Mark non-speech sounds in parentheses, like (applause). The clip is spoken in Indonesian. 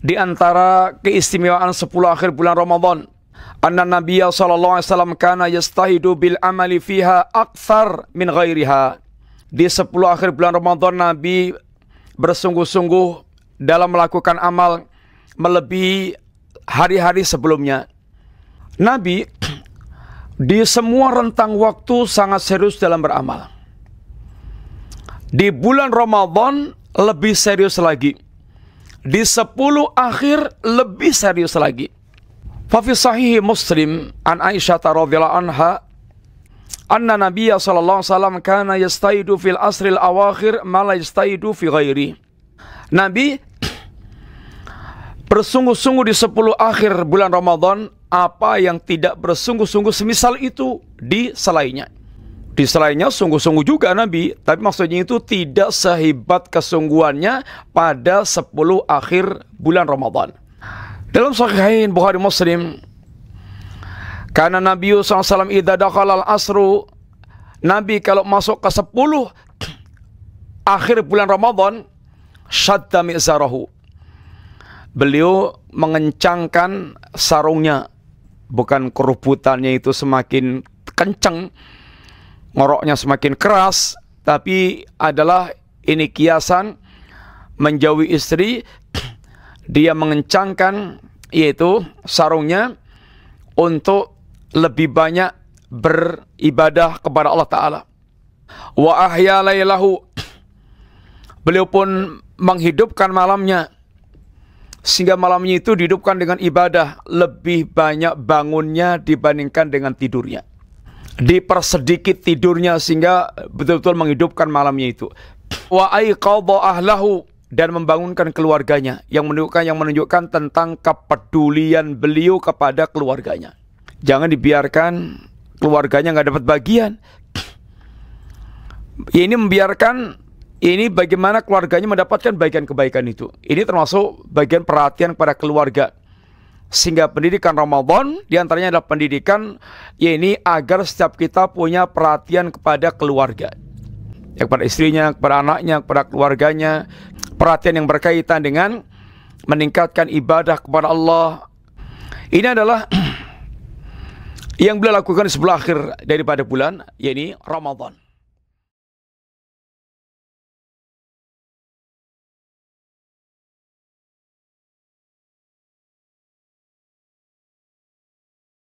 di antara keistimewaan 10 akhir bulan Ramadan. Anna Nabi sallallahu alaihi wasallam kana yastahidu bil amali fiha akthar min ghairiha. Di 10 akhir bulan Ramadan Nabi bersungguh-sungguh dalam melakukan amal melebihi hari-hari sebelumnya. Nabi (clears throat) di semua rentang waktu sangat serius dalam beramal. Di bulan Ramadan lebih serius lagi di sepuluh akhir lebih serius lagi. Fafi sahih Muslim an Aisyah radhiyallahu anha anna Nabiya sallallahu alaihi wasallam kana yastaidu fil asril awakhir ma la yastaidu fi ghairi. Nabi bersungguh-sungguh di sepuluh akhir bulan Ramadan apa yang tidak bersungguh-sungguh semisal itu di selainnya di selainnya sungguh-sungguh juga Nabi, tapi maksudnya itu tidak sehebat kesungguhannya pada 10 akhir bulan Ramadan. Dalam sahihain Bukhari Muslim, karena Nabi SAW idha dakhalal asru, Nabi kalau masuk ke 10 akhir bulan Ramadan, syadda mi'zarahu. Beliau mengencangkan sarungnya, bukan kerubutannya itu semakin kencang, ngoroknya semakin keras, tapi adalah ini kiasan menjauhi istri, dia mengencangkan yaitu sarungnya untuk lebih banyak beribadah kepada Allah Ta'ala. Wa ahya laylahu. Beliau pun menghidupkan malamnya. Sehingga malamnya itu dihidupkan dengan ibadah. Lebih banyak bangunnya dibandingkan dengan tidurnya dipersedikit tidurnya sehingga betul-betul menghidupkan malamnya itu. Wa aiqadha ahlahu dan membangunkan keluarganya yang menunjukkan yang menunjukkan tentang kepedulian beliau kepada keluarganya. Jangan dibiarkan keluarganya nggak dapat bagian. Ini membiarkan ini bagaimana keluarganya mendapatkan bagian kebaikan itu. Ini termasuk bagian perhatian kepada keluarga. Sehingga pendidikan Ramadan diantaranya adalah pendidikan yaitu agar setiap kita punya perhatian kepada keluarga. Ya, kepada istrinya, kepada anaknya, kepada keluarganya. Perhatian yang berkaitan dengan meningkatkan ibadah kepada Allah. Ini adalah (clears throat) yang beliau lakukan di sebelah akhir daripada bulan, yaitu Ramadan.